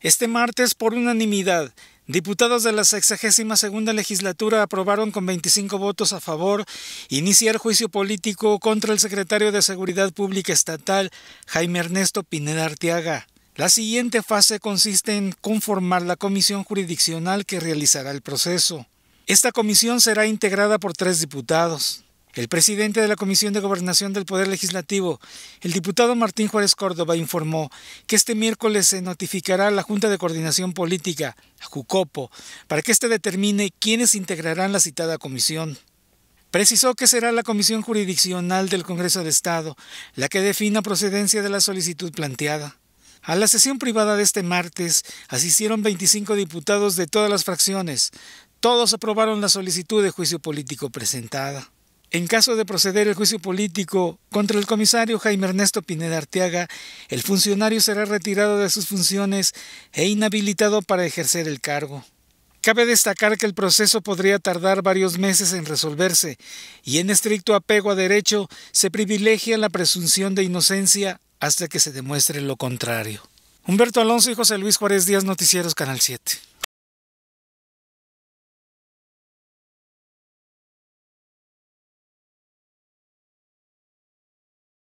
Este martes, por unanimidad, diputados de la 62 legislatura aprobaron con 25 votos a favor iniciar juicio político contra el secretario de Seguridad Pública Estatal, Jaime Ernesto Pineda Arteaga. La siguiente fase consiste en conformar la comisión jurisdiccional que realizará el proceso. Esta comisión será integrada por tres diputados. El presidente de la Comisión de Gobernación del Poder Legislativo, el diputado Martín Juárez Córdoba, informó que este miércoles se notificará a la Junta de Coordinación Política, JUCOPO, para que éste determine quiénes integrarán la citada comisión. Precisó que será la Comisión Jurisdiccional del Congreso de Estado la que defina procedencia de la solicitud planteada. A la sesión privada de este martes asistieron 25 diputados de todas las fracciones. Todos aprobaron la solicitud de juicio político presentada. En caso de proceder el juicio político contra el comisario Jaime Ernesto Pineda Arteaga, el funcionario será retirado de sus funciones e inhabilitado para ejercer el cargo. Cabe destacar que el proceso podría tardar varios meses en resolverse, y en estricto apego a derecho se privilegia la presunción de inocencia hasta que se demuestre lo contrario. Humberto Alonso y José Luis Juárez Díaz, Noticieros Canal 7.